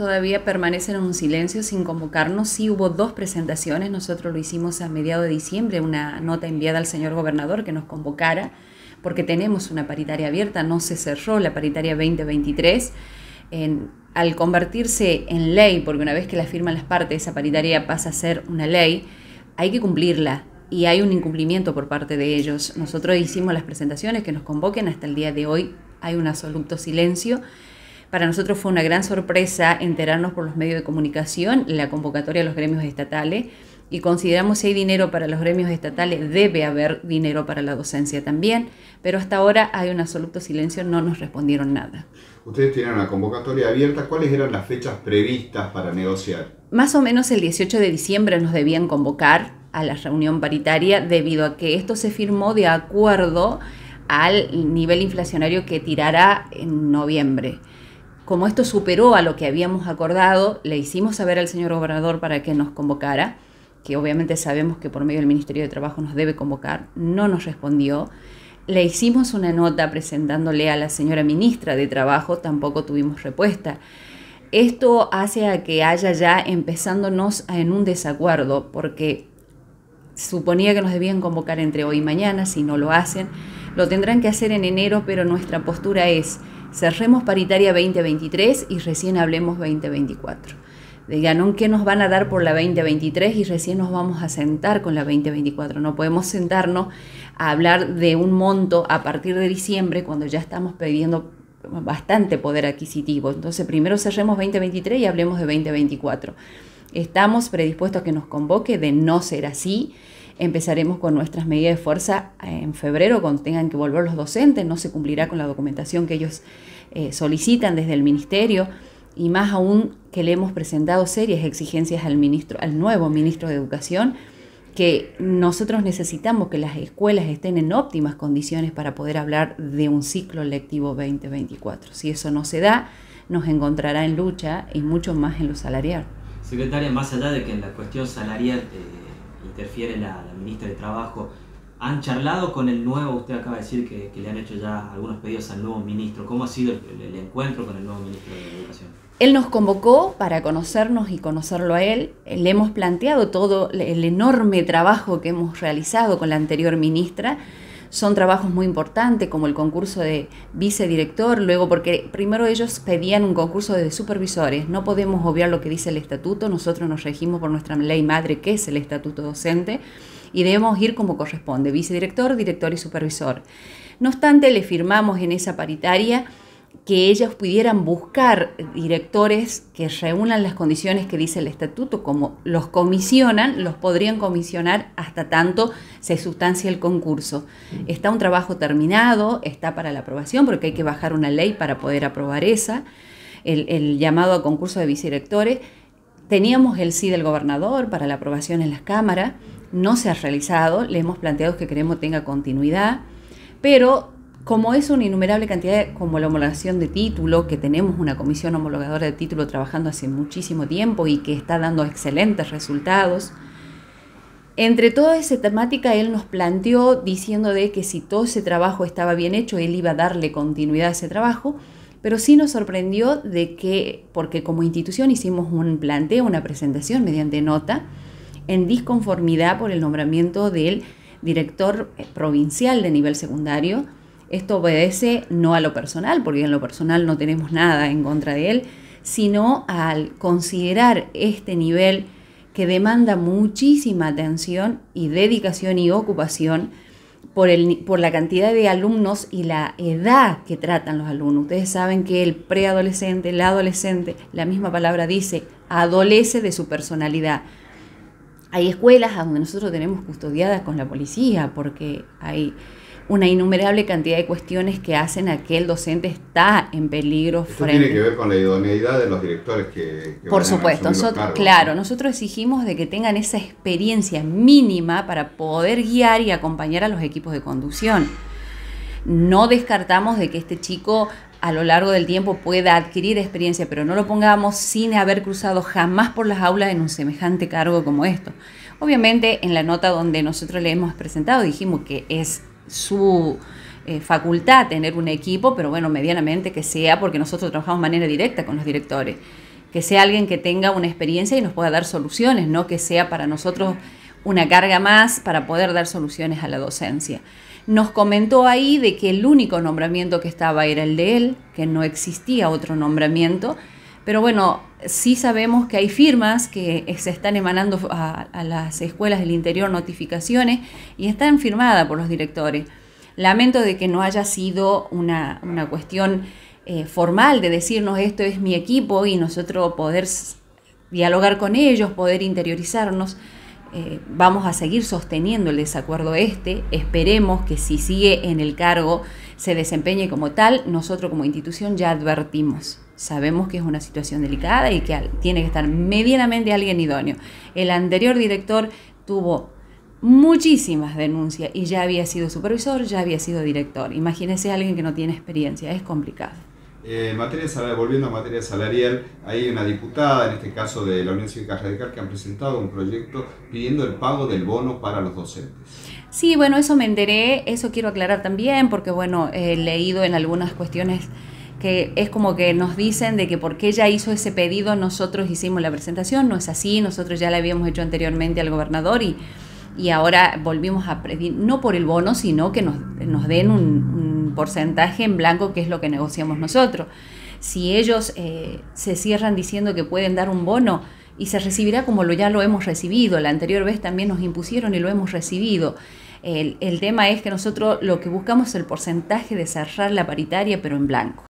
todavía permanecen en un silencio sin convocarnos. Sí hubo dos presentaciones, nosotros lo hicimos a mediados de diciembre, una nota enviada al señor gobernador que nos convocara, porque tenemos una paritaria abierta, no se cerró la paritaria 2023. al convertirse en ley, porque una vez que la firman las partes, esa paritaria pasa a ser una ley, hay que cumplirla y hay un incumplimiento por parte de ellos. Nosotros hicimos las presentaciones que nos convoquen, hasta el día de hoy hay un absoluto silencio para nosotros fue una gran sorpresa enterarnos por los medios de comunicación la convocatoria a los gremios estatales y consideramos si hay dinero para los gremios estatales, debe haber dinero para la docencia también, pero hasta ahora hay un absoluto silencio, no nos respondieron nada. Ustedes tienen una convocatoria abierta, ¿cuáles eran las fechas previstas para negociar? Más o menos el 18 de diciembre nos debían convocar a la reunión paritaria debido a que esto se firmó de acuerdo al nivel inflacionario que tirará en noviembre como esto superó a lo que habíamos acordado, le hicimos saber al señor gobernador para que nos convocara, que obviamente sabemos que por medio del Ministerio de Trabajo nos debe convocar, no nos respondió. Le hicimos una nota presentándole a la señora ministra de Trabajo, tampoco tuvimos respuesta. Esto hace a que haya ya empezándonos en un desacuerdo, porque suponía que nos debían convocar entre hoy y mañana, si no lo hacen, lo tendrán que hacer en enero, pero nuestra postura es cerremos paritaria 2023 y recién hablemos 2024. Digan, ¿qué nos van a dar por la 2023 y recién nos vamos a sentar con la 2024? No podemos sentarnos a hablar de un monto a partir de diciembre cuando ya estamos pidiendo bastante poder adquisitivo. Entonces, primero cerremos 2023 y hablemos de 2024. Estamos predispuestos a que nos convoque, de no ser así. Empezaremos con nuestras medidas de fuerza eh, en febrero, cuando tengan que volver los docentes, no se cumplirá con la documentación que ellos eh, solicitan desde el ministerio y más aún que le hemos presentado serias exigencias al ministro, al nuevo ministro de Educación, que nosotros necesitamos que las escuelas estén en óptimas condiciones para poder hablar de un ciclo lectivo 2024. Si eso no se da, nos encontrará en lucha y mucho más en lo salarial. Secretaria, más allá de que en la cuestión salarial eh, interfiere la, ministra de Trabajo. ¿Han charlado con el nuevo? Usted acaba de decir que, le han hecho ya algunos pedidos al nuevo ministro. ¿Cómo ha sido el encuentro con el nuevo ministro de Educación? Él nos convocó para conocernos y conocerlo a él. Le hemos planteado todo el enorme trabajo que hemos realizado con la anterior ministra son trabajos muy importantes, como el concurso de vicedirector, luego porque primero ellos pedían un concurso de supervisores. No podemos obviar lo que dice el estatuto, nosotros nos regimos por nuestra ley madre, que es el estatuto docente, y debemos ir como corresponde, vicedirector, director y supervisor. No obstante, le firmamos en esa paritaria que ellas pudieran buscar directores que reúnan las condiciones que dice el estatuto, como los comisionan, los podrían comisionar hasta tanto se sustancia el concurso. Mm. Está un trabajo terminado, está para la aprobación, porque hay que bajar una ley para poder aprobar esa, el, llamado a concurso de vicedirectores. Teníamos el sí del gobernador para la aprobación en las cámaras, no se ha realizado, le hemos planteado que queremos tenga continuidad, pero como es una innumerable cantidad, como la homologación de título, que tenemos una comisión homologadora de título trabajando hace muchísimo tiempo y que está dando excelentes resultados, entre toda esa temática él nos planteó diciendo de que si todo ese trabajo estaba bien hecho, él iba a darle continuidad a ese trabajo, pero sí nos sorprendió de que, porque como institución hicimos un planteo, una presentación mediante nota, en disconformidad por el nombramiento del director eh, provincial de nivel secundario, esto obedece no a lo personal, porque en lo personal no tenemos nada en contra de él, sino al considerar este nivel que demanda muchísima atención y dedicación y ocupación por, el, por, la cantidad de alumnos y la edad que tratan los alumnos. Ustedes saben que el preadolescente, el adolescente, la misma palabra dice, adolece de su personalidad. Hay escuelas a donde nosotros tenemos custodiadas con la policía porque hay una innumerable cantidad de cuestiones que hacen a que el docente está en peligro frente. tiene que ver con la idoneidad de los directores que, Por supuesto, nosotros, claro, nosotros exigimos de que tengan esa experiencia mínima para poder guiar y acompañar a los equipos de conducción. No descartamos de que este chico a lo largo del tiempo pueda adquirir experiencia, pero no lo pongamos sin haber cruzado jamás por las aulas en un semejante cargo como esto. Obviamente en la nota donde nosotros le hemos presentado dijimos que es su eh, facultad tener un equipo, pero bueno, medianamente que sea, porque nosotros trabajamos de manera directa con los directores, que sea alguien que tenga una experiencia y nos pueda dar soluciones, no que sea para nosotros una carga más para poder dar soluciones a la docencia. Nos comentó ahí de que el único nombramiento que estaba era el de él, que no existía otro nombramiento pero bueno, sí sabemos que hay firmas que se están emanando a, las escuelas del interior notificaciones y están firmadas por los directores. Lamento de que no haya sido una, cuestión eh, formal de decirnos esto es mi equipo y nosotros poder dialogar con ellos, poder interiorizarnos. Eh, vamos a seguir sosteniendo el desacuerdo este, esperemos que si sigue en el cargo se desempeñe como tal, nosotros como institución ya advertimos sabemos que es una situación delicada y que tiene que estar medianamente alguien idóneo. El anterior director tuvo muchísimas denuncias y ya había sido supervisor, ya había sido director. Imagínese a alguien que no tiene experiencia, es complicado. Eh, materia salarial, volviendo a materia salarial, hay una diputada, en este caso de la Unión Cívica Radical, que han presentado un proyecto pidiendo el pago del bono para los docentes. Sí, bueno, eso me enteré, eso quiero aclarar también, porque bueno, he leído en algunas cuestiones que es como que nos dicen de que porque ella hizo ese pedido nosotros hicimos la presentación, no es así, nosotros ya la habíamos hecho anteriormente al gobernador y, y ahora volvimos a pedir, no por el bono, sino que nos, den un, porcentaje en blanco que es lo que negociamos nosotros. Si ellos eh, se cierran diciendo que pueden dar un bono, y se recibirá como lo, ya lo hemos recibido. La anterior vez también nos impusieron y lo hemos recibido. El, el, tema es que nosotros lo que buscamos es el porcentaje de cerrar la paritaria, pero en blanco.